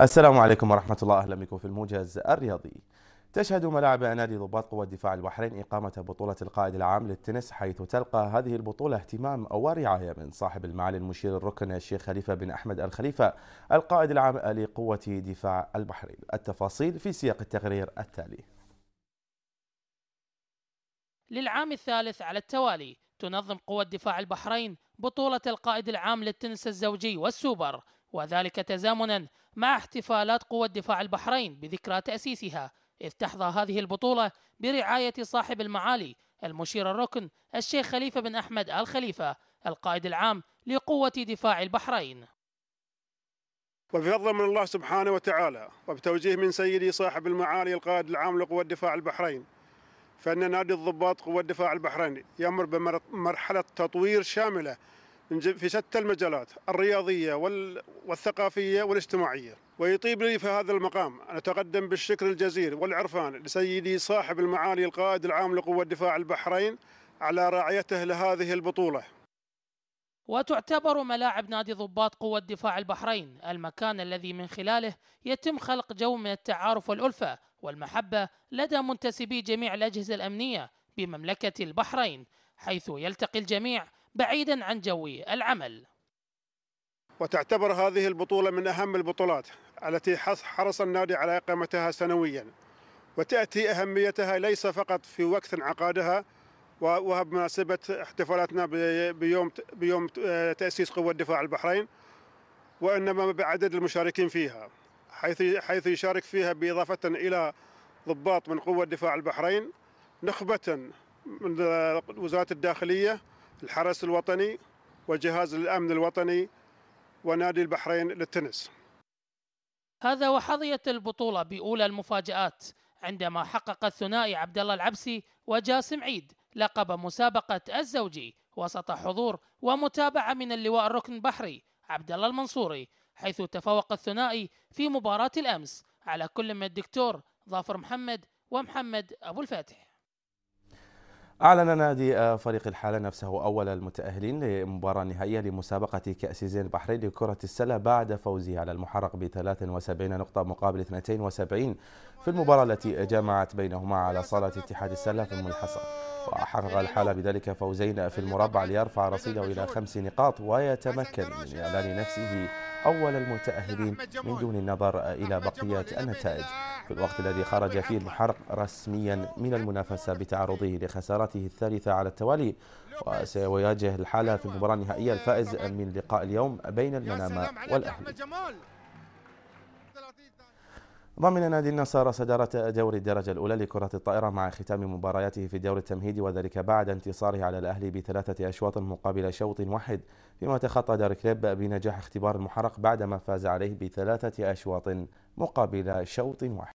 السلام عليكم ورحمة الله أهلا بكم في الموجز الرياضي تشهد ملاعب نادي ضباط قوى دفاع البحرين إقامة بطولة القائد العام للتنس حيث تلقى هذه البطولة اهتمام ورعاية من صاحب المعالي المشير الركن الشيخ خليفة بن أحمد الخليفة القائد العام لقوة دفاع البحرين التفاصيل في سياق التقرير التالي للعام الثالث على التوالي تنظم قوى دفاع البحرين بطولة القائد العام للتنس الزوجي والسوبر وذلك تزامنا مع احتفالات قوى الدفاع البحرين بذكرى تأسيسها إذ تحظى هذه البطولة برعاية صاحب المعالي المشير الركن الشيخ خليفة بن أحمد آل خليفة القائد العام لقوة دفاع البحرين وبفضل من الله سبحانه وتعالى وبتوجيه من سيدي صاحب المعالي القائد العام لقوة الدفاع البحرين فإن نادي الضباط قوة الدفاع البحرين يمر بمرحلة تطوير شاملة في شتى المجالات الرياضية والثقافية والاجتماعية ويطيب لي في هذا المقام أن أتقدم بالشكر الجزيل والعرفان لسيدي صاحب المعالي القائد العام لقوة دفاع البحرين على رعايته لهذه البطولة وتعتبر ملاعب نادي ضباط قوة دفاع البحرين المكان الذي من خلاله يتم خلق جو من التعارف والألفة والمحبة لدى منتسبي جميع الأجهزة الأمنية بمملكة البحرين حيث يلتقي الجميع بعيدا عن جوي العمل وتعتبر هذه البطولة من أهم البطولات التي حرص النادي على إقامتها سنويا وتأتي أهميتها ليس فقط في وقت انعقادها وهو بمناسبة احتفالاتنا بيوم بيوم تأسيس قوة دفاع البحرين وإنما بعدد المشاركين فيها حيث حيث يشارك فيها بإضافة إلى ضباط من قوة دفاع البحرين نخبة من وزارة الداخلية الحرس الوطني وجهاز الأمن الوطني ونادي البحرين للتنس هذا وحظيت البطولة بأولى المفاجآت عندما حقق الثنائي عبد الله العبسي وجاسم عيد لقب مسابقة الزوجي وسط حضور ومتابعة من اللواء الركن البحري عبد الله المنصوري حيث تفوق الثنائي في مباراة الأمس على كل من الدكتور ظافر محمد ومحمد أبو الفاتح أعلن نادي فريق الحالة نفسه أول المتأهلين لمباراة نهائية لمسابقة كأس زين البحرين لكرة السلة بعد فوزه على المحرق ب 73 نقطة مقابل 72 في المباراة التي جمعت بينهما على صالة اتحاد السلة في أم وحقق الحالة بذلك فوزين في المربع ليرفع رصيده إلى خمس نقاط ويتمكن من إعلان نفسه أول المتأهلين من دون النظر إلى بقية النتائج في الوقت الذي خرج فيه الحرق رسميا من المنافسة بتعرضه لخسارته الثالثة على التوالي وسيواجه الحالة في المباراة النهائية الفائز من لقاء اليوم بين المنامة والأهلي ضمن نادي النصارى صدارة دوري الدرجة الأولى لكرة الطائرة مع ختام مبارياته في الدوري التمهيدي وذلك بعد انتصاره على الأهلي بثلاثة أشواط مقابل شوط واحد فيما تخطى دار كليب بنجاح اختبار المحرق بعدما فاز عليه بثلاثة أشواط مقابل شوط واحد